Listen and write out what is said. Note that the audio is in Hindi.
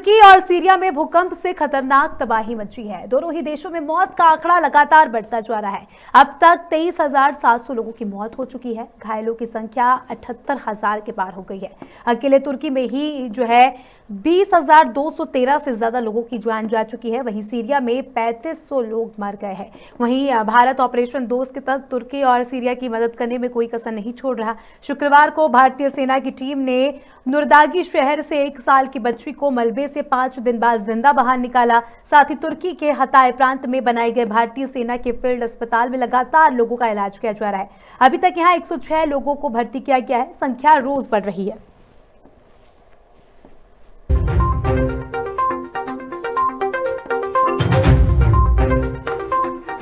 तुर्की और सीरिया में भूकंप से खतरनाक तबाही मची है दोनों ही देशों में मौत का आंकड़ा लगातार बढ़ता जा रहा है अब तक तेईस हजार सात सौ लोगों की मौत हो चुकी है घायलों की संख्या अठहत्तर हजार के पार हो गई है अकेले तुर्की में ही जो है 20,213 से ज़्यादा लोगों की जान जा चुकी है वहीं सीरिया में 3500 लोग मर गए हैं वहीं भारत ऑपरेशन दोस्त के तहत तुर्की और सीरिया की मदद करने में कोई कसर नहीं छोड़ रहा शुक्रवार को भारतीय सेना की टीम ने नुरदागी शहर से एक साल की बच्ची को मलबे से पांच दिन बाद जिंदा बाहर निकाला साथ ही तुर्की के हताए प्रांत में बनाए गए भारतीय सेना के फील्ड अस्पताल में लगातार लोगों का इलाज किया जा रहा है अभी तक यहाँ एक लोगों को भर्ती किया गया है संख्या रोज बढ़ रही है